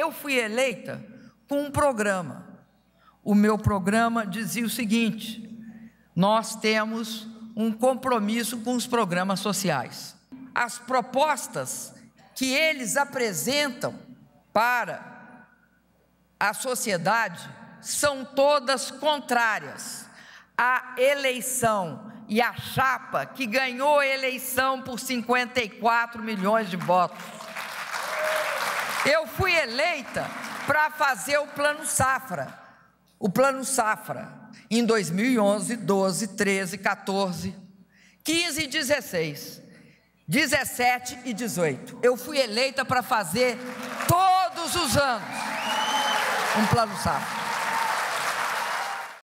eu fui eleita com um programa. O meu programa dizia o seguinte: nós temos um compromisso com os programas sociais. As propostas que eles apresentam para a sociedade são todas contrárias à eleição e à chapa que ganhou a eleição por 54 milhões de votos. Eu fui eleita para fazer o Plano Safra. O Plano Safra, em 2011, 12, 13, 14, 15 e 16, 17 e 18. Eu fui eleita para fazer todos os anos um Plano Safra.